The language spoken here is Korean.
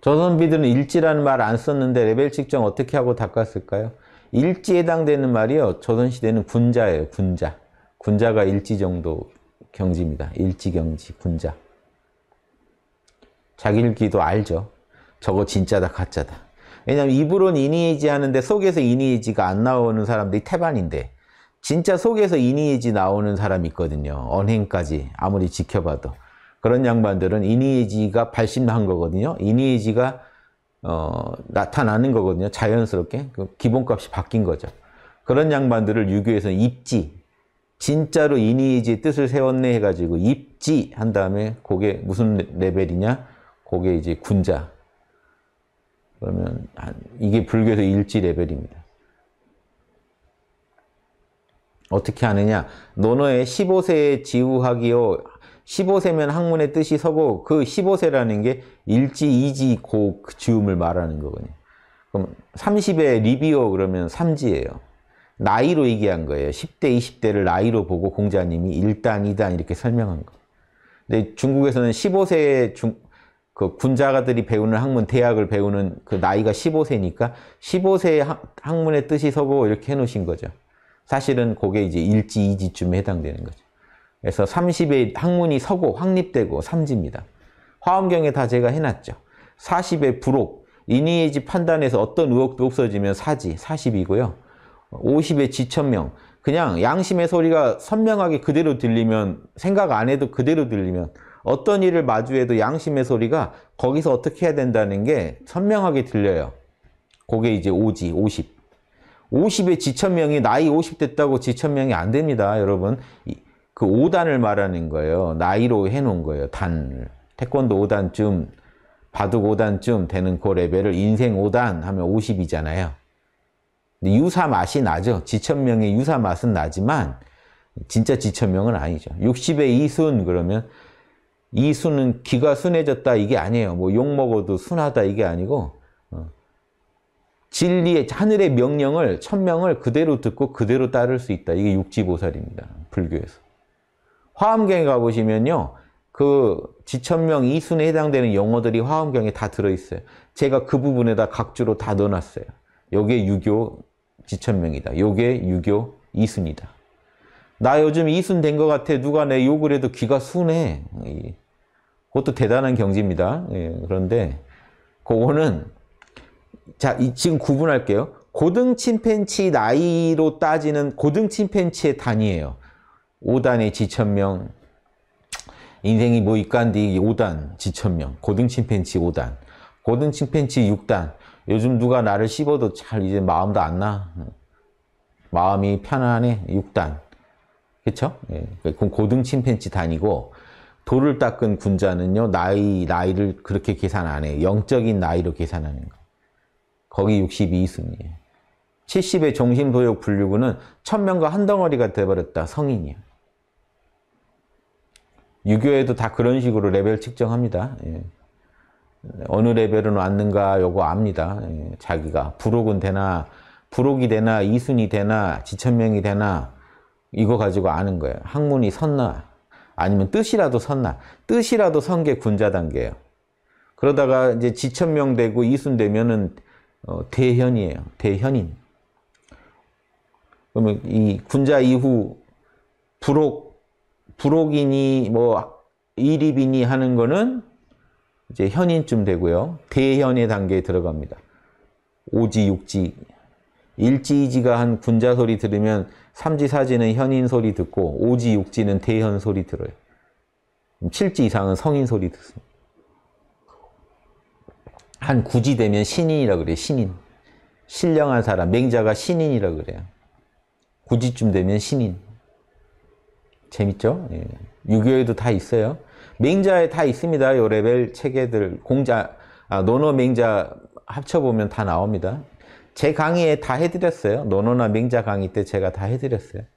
조선비들은 일지라는 말 안 썼는데 레벨 측정 어떻게 하고 닦았을까요? 일지에 해당되는 말이요. 조선시대는 군자예요. 군자. 군자가 일지 정도 경지입니다. 일지 경지, 군자. 자기일기도 알죠. 저거 진짜다, 가짜다. 왜냐면 입으론 이니에지 이 하는데 속에서 이니에지가 이안 나오는 사람들이 태반인데 진짜 속에서 이니에지 이 나오는 사람이 있거든요. 언행까지 아무리 지켜봐도. 그런 양반들은 이니에지가 발신한 거거든요. 이니에지가 어, 나타나는 거거든요. 자연스럽게. 그 기본값이 바뀐 거죠. 그런 양반들을 유교에서는 입지, 진짜로 이니이지 의 뜻을 세웠네 해가지고 입지 한 다음에 그게 무슨 레벨이냐? 그게 이제 군자. 그러면 이게 불교에서 일지 레벨입니다. 어떻게 하느냐? 논어에 15세에 지우하기요 15세면 학문의 뜻이 서고 그 15세라는 게 일지, 이지, 고, 그지음을 말하는 거거든요. 그럼 30에 리비오 그러면 3지예요. 나이로 얘기한 거예요. 10대, 20대를 나이로 보고 공자님이 1단, 2단 이렇게 설명한 거. 근데 중국에서는 15세 중, 그 군자가들이 배우는 학문, 대학을 배우는 그 나이가 15세니까 15세 학문의 뜻이 서고 이렇게 해놓으신 거죠. 사실은 그게 이제 일지, 이지쯤에 해당되는 거죠. 그래서 30에 학문이 서고 확립되고 삼지입니다. 화엄경에 다 제가 해놨죠. 40에 불옥, 이니에이지 판단에서 어떤 의혹도 없어지면 사지, 40이고요. 50에 지천명, 그냥 양심의 소리가 선명하게 그대로 들리면 생각 안 해도 그대로 들리면 어떤 일을 마주해도 양심의 소리가 거기서 어떻게 해야 된다는 게 선명하게 들려요. 그게 이제 오지 50. 50에 지천명이 나이 50 됐다고 지천명이 안 됩니다, 여러분. 그 5단을 말하는 거예요. 나이로 해놓은 거예요. 단을. 태권도 5단쯤, 바둑 5단쯤 되는 그 레벨을 인생 5단 하면 50이잖아요. 유사 맛이 나죠. 지천명의 유사 맛은 나지만 진짜 지천명은 아니죠. 60의 2순 그러면 2순은 기가 순해졌다 이게 아니에요. 뭐 욕 먹어도 순하다 이게 아니고 어, 진리의 하늘의 명령을 천명을 그대로 듣고 그대로 따를 수 있다. 이게 육지보살입니다. 불교에서. 화엄경에 가보시면요. 그 지천명 이순에 해당되는 영어들이 화엄경에 다 들어있어요. 제가 그 부분에다 각주로 다 넣어놨어요. 요게 유교 지천명이다. 요게 유교 이순이다. 나 요즘 이순 된 것 같아. 누가 내 욕을 해도 귀가 순해. 그것도 대단한 경지입니다. 예, 그런데 그거는 자 지금 구분할게요. 고등 침팬치 나이로 따지는 고등 침팬치의 단위예요. 5단의 지천명, 인생이 뭐 이간디 5단 지천명, 고등 침팬치 5단, 고등 침팬치 6단, 요즘 누가 나를 씹어도 잘 이제 마음도 안 나. 마음이 편안해 6단. 그쵸? 예. 고등 침팬치 단이고, 돌을 닦은 군자는요, 나이, 나이를 그렇게 계산 안 해 영적인 나이로 계산하는 거. 거기 62승이에요. 70의 종심도역 분류구는 천명과 한 덩어리가 돼버렸다. 성인이야. 유교에도 다 그런 식으로 레벨 측정합니다. 예. 어느 레벨은 왔는가 요거 압니다. 예. 자기가 부록은 되나 부록이 되나 이순이 되나 지천명이 되나 이거 가지고 아는 거예요. 학문이 섰나 아니면 뜻이라도 섰나 뜻이라도 선 게 군자 단계예요. 그러다가 이제 지천명 되고 이순 되면은 어, 대현이에요. 대현인. 그러면 이 군자 이후 부록 불혹이니 뭐 이립이니 하는 거는 이제 현인쯤 되고요. 대현의 단계에 들어갑니다. 오지, 육지. 일지, 이지가 한 군자 소리 들으면 삼지, 사지는 현인 소리 듣고 오지, 육지는 대현 소리 들어요. 7지 이상은 성인 소리 듣습니다. 한 9지 되면 신인이라 그래요. 신인. 신령한 사람, 맹자가 신인이라 그래요. 9지쯤 되면 신인. 재밌죠? 예. 6 2에도다 있어요. 맹자에 다 있습니다. 요 레벨 체계들, 공자, 아, 노노 맹자 합쳐보면 다 나옵니다. 제 강의에 다 해드렸어요. 노노나 맹자 강의 때 제가 다 해드렸어요.